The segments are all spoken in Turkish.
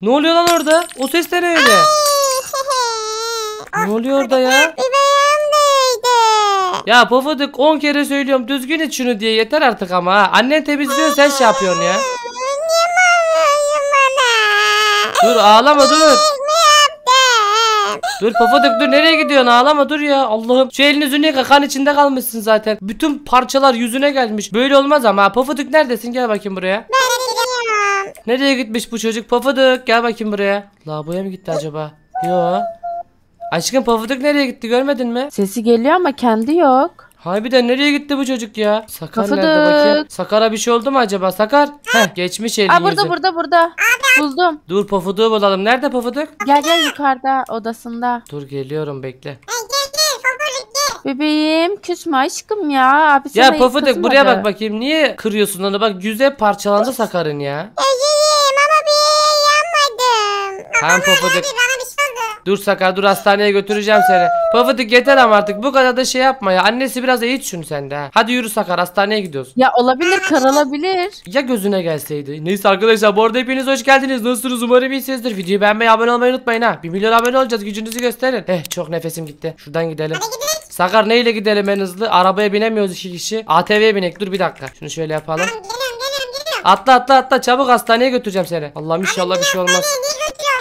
Ne oluyor lan orada? O ses de neydi? ne ah, oluyor orada ya? Ya Pofuduk 10 kere söylüyorum düzgün iç şunu diye yeter artık ama ha. Annen temizliyor sen şey yapıyorsun ya. Dur ağlama dur. Dur Pofuduk dur nereye gidiyorsun ağlama dur ya Allah'ım. Şu elin yüzünü yıka kan içinde kalmışsın zaten. Bütün parçalar yüzüne gelmiş. Böyle olmaz ama Pofuduk neredesin gel bakayım buraya. Ben Tamam. Nereye gitmiş bu çocuk? Pafuduk gel bakayım buraya. Lavaboya mı gitti acaba? Yo. Aşkım Pafuduk nereye gitti görmedin mi? Sesi geliyor ama kendi yok. Hay de nereye gitti bu çocuk ya? Sakar Pafuduk. nerede bakayım? Sakar'a bir şey oldu mu acaba? Sakar. Heh geçmiş elini. Aa burada yüzü. burada burada. Buldum. Dur Pafuduk'u bulalım. Nerede Pafuduk? Gel gel yukarıda odasında. Dur geliyorum bekle. Bebeğim küsme aşkım ya. Abi Ya hiç buraya bak bakayım. Niye kırıyorsun onu? Bak yüze parçalandı Sakar'ın Ya Tamam Pofuduk. Şey dur Sakar dur hastaneye götüreceğim seni. Pofuduk yeter ama artık bu kadar da şey yapma ya. Annesi biraz eğit şunu sende ha. Hadi yürü Sakar hastaneye gidiyoruz. Ya olabilir karalabilir. Şey- ya gözüne gelseydi. Neyse arkadaşlar bu arada hepiniz hoş geldiniz. Nasılsınız umarım iyisinizdir. Videoyu beğenmeyi abone olmayı unutmayın ha. 1 milyon abone olacağız gücünüzü gösterin. Eh çok nefesim gitti. Şuradan gidelim. Hadi gidelim. Sakar neyle gidelim en hızlı? Arabaya binemiyoruz iki kişi. ATV'ye binek dur bir dakika. Şunu şöyle yapalım. Tamam geliyorum geliyorum Atla atla atla çabuk hastaneye götüreceğim seni. Allah'ım inşallah bir şey olmaz.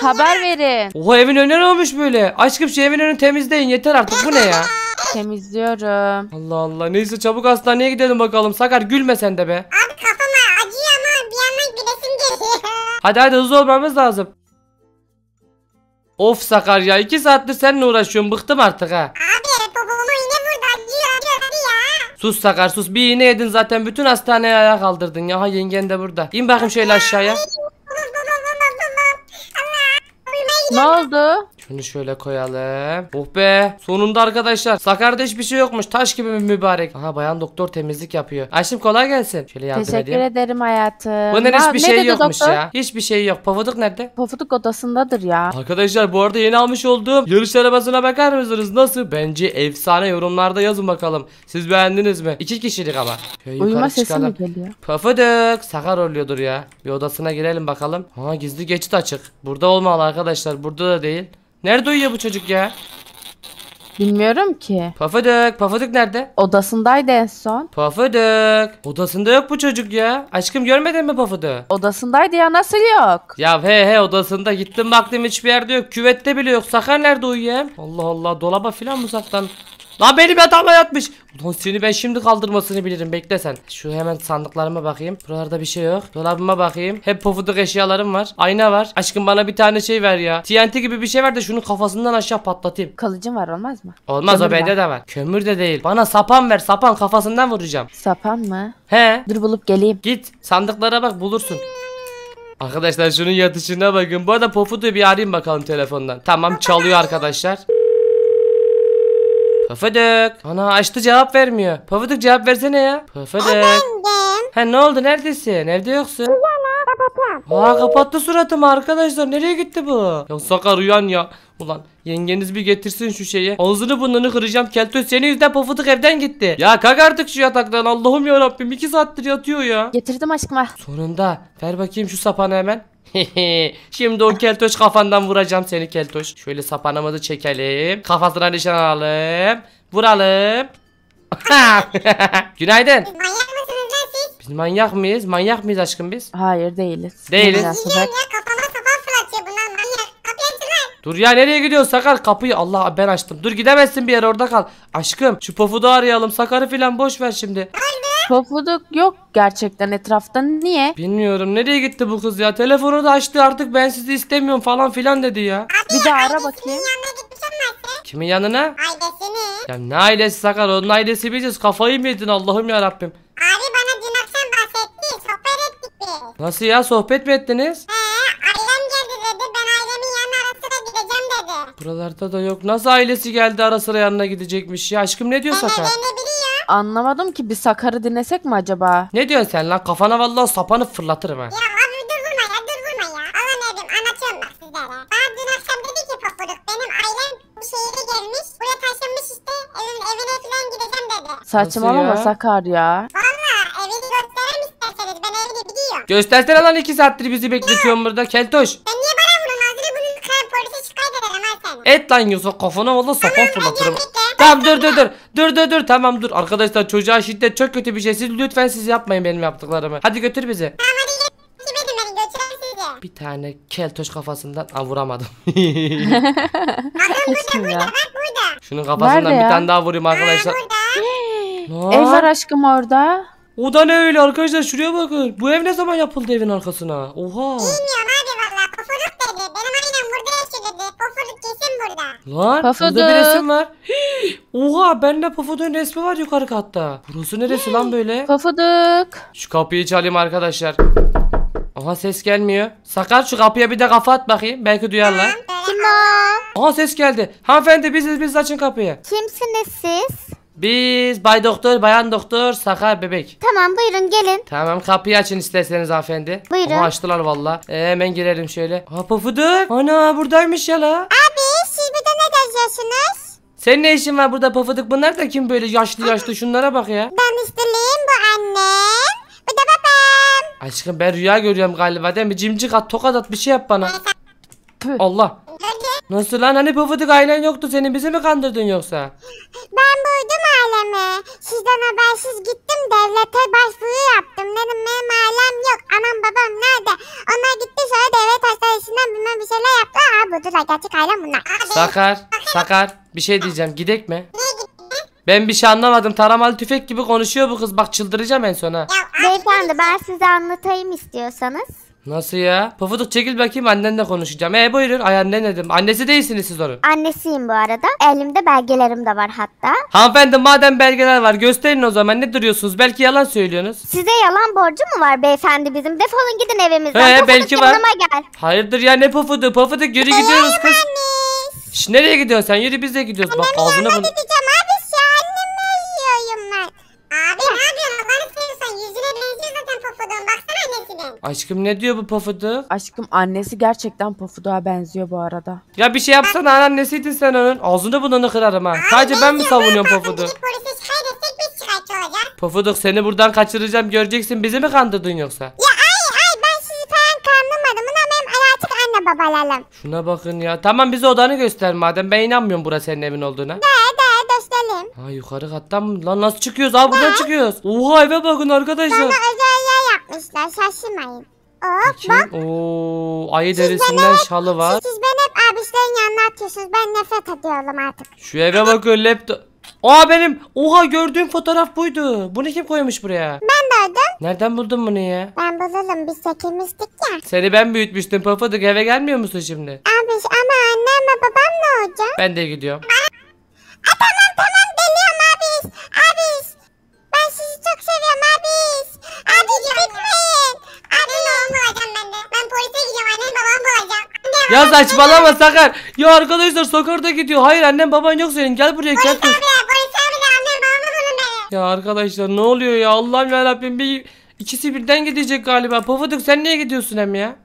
Haber verin. Oha evin önüne ne olmuş böyle? Aşkım şu evin önünü temizleyin yeter artık bu ne ya? Temizliyorum. Allah Allah neyse çabuk hastaneye gidelim bakalım. Sakar gülme sen de be. Abi kafama acıyor ama bir yandan gülesim geliyor. Hadi hadi hızlı olmamız lazım. Of Sakar ya 2 saattir seninle uğraşıyorum bıktım artık ha. Abi babamı yine burada acıyor acıyor ya. Sus Sakar sus bir iğne yedin zaten bütün hastaneye ayağa kaldırdın ya. Ha yengen de burada. İn bakayım şöyle aşağıya. Ne oldu? Şunu şöyle koyalım. Oh be. Sonunda arkadaşlar. Sakarda bir şey yokmuş. Taş gibi mübarek. Aha bayan doktor temizlik yapıyor. Aşkım kolay gelsin. Şöyle yardım Teşekkür edeyim. ederim hayatım. Bunun ne hiçbir ne şey yokmuş doktor? ya. Hiçbir şey yok. Pafuduk nerede? Pofuduk odasındadır ya. Arkadaşlar bu arada yeni almış olduğum yarış arabasına bakar mısınız? Nasıl? Bence efsane yorumlarda yazın bakalım. Siz beğendiniz mi? İki kişilik ama. Şöyle Uyuma yukarı sesi mi geliyor? Pafuduk. Sakar oluyordur ya. Bir odasına girelim bakalım. Ha gizli geçit açık. Burada olmalı arkadaşlar. Burada da değil. Nerede uyuyor bu çocuk ya? Bilmiyorum ki. Pafadık, pafadık nerede? Odasındaydı en son. Pafadık, Odasında yok bu çocuk ya. Aşkım görmedin mi Pafuduk'u? Odasındaydı ya nasıl yok? Ya he he odasında gittim baktım hiçbir yerde yok. Küvette bile yok. Sakar nerede uyuyor? Allah Allah dolaba falan mı saklan? Lan benim yatağıma yatmış. Ulan seni ben şimdi kaldırmasını bilirim bekle sen. Şu hemen sandıklarıma bakayım. Buralarda bir şey yok. Dolabıma bakayım. Hep pofuduk eşyalarım var. Ayna var. Aşkım bana bir tane şey ver ya. TNT gibi bir şey ver de şunu kafasından aşağı patlatayım. Kalıcın var olmaz mı? Olmaz Kömür o bende var. de var. Kömür de değil. Bana sapan ver sapan kafasından vuracağım. Sapan mı? He. Dur bulup geleyim. Git sandıklara bak bulursun. Arkadaşlar şunun yatışına bakın. Bu arada Pofud'u bir arayayım bakalım telefondan. Tamam çalıyor arkadaşlar. Pafuduk. Ana açtı cevap vermiyor. Pafuduk cevap versene ya. Pafuduk. Efendim. Ha ne oldu neredesin? Evde yoksun. Aa kapattı suratımı arkadaşlar. Nereye gitti bu? Ya Sakar uyan ya. Ulan yengeniz bir getirsin şu şeyi. Ağzını burnunu kıracağım. Keltoş senin yüzünden pofuduk evden gitti. Ya kalk artık şu yataktan. Allah'ım ya Rabbim 2 saattir yatıyor ya. Getirdim aşkıma. Sonunda. Ver bakayım şu sapanı hemen. Şimdi o keltoş kafandan vuracağım seni keltoş. Şöyle sapanımızı çekelim. Kafasına nişan alalım. Vuralım. Günaydın. Biz manyak mıyız? Manyak mıyız aşkım biz? Hayır değiliz. Değiliz. Dur ya nereye gidiyorsun Sakar kapıyı Allah ben açtım. Dur gidemezsin bir yere orada kal. Aşkım şu pofu da arayalım Sakar'ı filan boş ver şimdi. Öldü. Topladık yok gerçekten etrafta. Niye? Bilmiyorum. Nereye gitti bu kız ya? Telefonu da açtı artık ben sizi istemiyorum falan filan dedi ya. Bir daha ara bakayım. Kimin yanına? Ailesini. Ya ne ailesi Sakar? Onun ailesi biziz. Kafayı mı yedin Allah'ım ya Rabbim. Abi bana dün akşam bahsetti. Sohbet ettik biz. Nasıl ya? Sohbet mi ettiniz? He ailem geldi dedi. Ben ailemin yanına ara sıra gideceğim dedi. Buralarda da yok. Nasıl ailesi geldi ara sıra yanına gidecekmiş ya? Aşkım ne diyor Ben Sakar? evlenip Anlamadım ki bir Sakar'ı dinlesek mi acaba? Ne diyorsun sen lan? Kafana vallahi sapanı fırlatırım ha. Ya abi dur vurma ya dur vurma ya. Alan evim anlatıyorum bak sizlere. Bana dün akşam dedi ki Pofuduk benim ailem bu şehire gelmiş. Buraya taşınmış işte evin, evine falan gideceğim dedi. Saçmalama ya? Sakar ya. Valla evini göstereyim isterseniz ben evini biliyorum. Göstersene lan iki saattir bizi bekletiyorsun burada keltoş. Ben niye bana bunun ağzını bunu? kıran polise şikayet ederim ha seni. Et lan Yusuf kafana vallahi sapan fırlatırım. Tamam dur dur dur. Dur dur dur tamam dur. Arkadaşlar çocuğa şiddet çok kötü bir şey. Siz lütfen siz yapmayın benim yaptıklarımı. Hadi götür bizi. Bir tane keltoş kafasından Aa, vuramadım. Adam burada burada burada. Şunun kafasından bir tane daha vurayım arkadaşlar. Aa burada. Ev var aşkım orada. O da ne öyle arkadaşlar şuraya bakın. Bu ev ne zaman yapıldı evin arkasına? Oha. Bilmiyorum dedi. Ee, Pofuduk kesin Lan Pofuduk. burada bir resim var. Hii, oha bende Pofuduk'un resmi var yukarı katta. Burası neresi lan böyle? Pofuduk. Şu kapıyı çalayım arkadaşlar. Aha ses gelmiyor. Sakar şu kapıya bir de kafa at bakayım. Belki duyarlar. Kim o? Aha ses geldi. Hanımefendi biziz biz açın kapıyı. Kimsiniz siz? Biz bay doktor, bayan doktor, sakar bebek. Tamam buyurun gelin. Tamam kapıyı açın isterseniz hanımefendi. Buyurun. Oha, açtılar valla. Ee, hemen girelim şöyle. Ha pofuduk. Ana buradaymış ya la. Abi siz burada ne geziyorsunuz? Senin ne işin var burada pofuduk bunlar da kim böyle yaşlı yaşlı şunlara bak ya. Ben istedim bu annem. Bu da babam. Aşkım ben rüya görüyorum galiba değil mi? Cimcik at tokat at bir şey yap bana. Allah. Nasıl lan hani pofuduk aynen yoktu senin bizi mi kandırdın yoksa? Ben mi? Sizden habersiz gittim devlete başvuru yaptım. Dedim benim ailem yok. Anam babam nerede? Onlar gitti sonra devlet hastanesinden bilmem bir şeyler yaptı. Ha budur da gerçek ailem bunlar. Sakar, Sakar bir şey diyeceğim. Gidek mi? Ben bir şey anlamadım. Taramalı tüfek gibi konuşuyor bu kız. Bak çıldıracağım en sona. Beyefendi ben size anlatayım istiyorsanız. Nasıl ya? Pufuduk çekil bakayım annenle konuşacağım. E buyurun ay anne dedim. Annesi değilsiniz siz onun. Annesiyim bu arada. Elimde belgelerim de var hatta. Hanımefendi madem belgeler var gösterin o zaman ne duruyorsunuz? Belki yalan söylüyorsunuz. Size yalan borcu mu var beyefendi bizim? Defolun gidin evimizden. He, belki var. gel. Hayırdır ya ne pufuduk? Pufuduk yürü gidiyoruz kız. Şş, nereye gidiyorsun sen? Yürü biz de gidiyoruz. Bak ağzına bunu. Aşkım ne diyor bu pafıdık? Aşkım annesi gerçekten pafuduğa benziyor bu arada. Ya bir şey yapsana anneannesiydin sen onun. Ağzını bununu kırarım ha. Sadece ben mi savunuyorum pafudu? Pofuduk seni buradan kaçıracağım göreceksin bizi mi kandırdın yoksa? Ya hayır hayır ben sizi falan kandırmadım. Bunlar benim hayatlık anne babalarım. Şuna bakın ya. Tamam bize odanı göster madem. Ben inanmıyorum burası senin evin olduğuna. gösterelim. Ha yukarı kattan mı? Lan nasıl çıkıyoruz? Abi buradan çıkıyoruz. Oha eve bakın arkadaşlar. Sana özel yapmışlar şaşırmayın. Oh bak. Oo, ayı derisinden şalı var. Siz, ben hep abişlerin yanına atıyorsunuz. Ben nefret ediyorum artık. Şu eve bak laptop. Aa benim. Oha gördüğüm fotoğraf buydu. Bunu kim koymuş buraya? Ben buldum. Nereden buldun bunu ya? Ben buldum. biz çekilmiştik ya. Seni ben büyütmüştüm Pafuduk eve gelmiyor musun şimdi? Abiş ama annem ve babam ne olacak? Ben de gidiyorum. Aa, tamam tamam geliyorum abiş. Ya saçmalama Sakar. Ya arkadaşlar sokakta gidiyor. Hayır annen baban yok senin. Gel buraya gel. Polis abi ya polis abi de annem babamı Ya arkadaşlar ne oluyor ya? Allah'ım ya Rabbim bir ikisi birden gidecek galiba. Pofuduk sen niye gidiyorsun hem ya?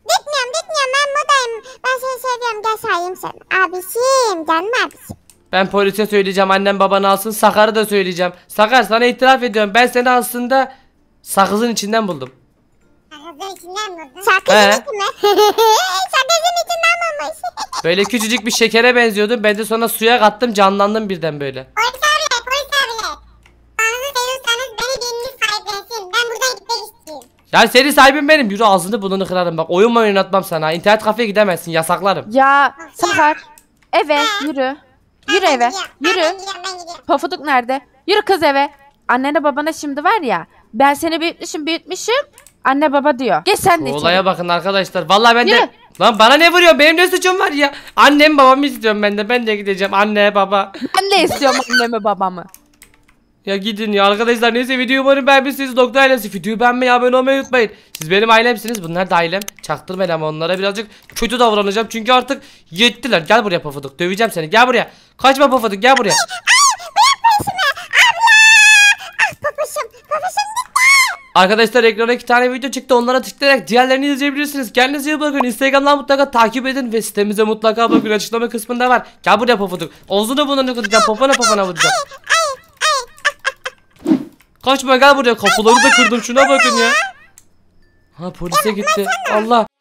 Gitmiyorum gitmiyorum ben buradayım. Ben seni seviyorum gel sayayım sen. Abişim canım abişim. Ben polise söyleyeceğim annem babanı alsın Sakar'ı da söyleyeceğim. Sakar sana itiraf ediyorum ben seni aslında sakızın içinden buldum bozdun içinden bozdun. Şarkı He. izlemiştim Şarkı izlemiştim almamış. Böyle küçücük bir şekere benziyordu. Ben de sonra suya kattım canlandım birden böyle. Polis arıyor, polis arıyor. Bağınızı seviyorsanız beni biriniz sahiplensin. Ben buradan gitmek istiyorum. Ya senin sahibin benim. Yürü ağzını burnunu kırarım bak. Oyun mu oynatmam sana. İnternet kafeye gidemezsin yasaklarım. Ya Sakar eve yürü. Yürü Ben eve gidiyorum, yürü. Ben gidiyorum ben gidiyorum. Pofuduk nerede? Yürü kız eve. Annene babana şimdi var ya ben seni büyütmüşüm büyütmüşüm. Anne baba diyor. Geç sen de içeri. Olaya bakın arkadaşlar. Vallahi ben de... Yürü. Lan bana ne vuruyor? Benim ne suçum var ya? Annem babamı istiyorum ben de. Ben de gideceğim. Anne baba. Ben de istiyorum annemi babamı. Ya gidin ya arkadaşlar neyse videoyu umarım beğenmişsiniz nokta ailesi videoyu ya abone olmayı unutmayın Siz benim ailemsiniz bunlar da ailem çaktırmayın ama onlara birazcık kötü davranacağım çünkü artık yettiler gel buraya pofuduk döveceğim seni gel buraya Kaçma pofuduk gel buraya Arkadaşlar ekrana iki tane video çıktı onlara tıklayarak diğerlerini izleyebilirsiniz. Kendinize iyi bakın. Instagram'dan mutlaka takip edin ve sitemize mutlaka bakın. Açıklama kısmında var. Gel buraya pofuduk. Omzunu bundan yıkatacağım. Popona popona vuracak? Kaçma gel buraya. Kapıları da kırdım. Şuna bakın ya. Ha polise gitti. Allah.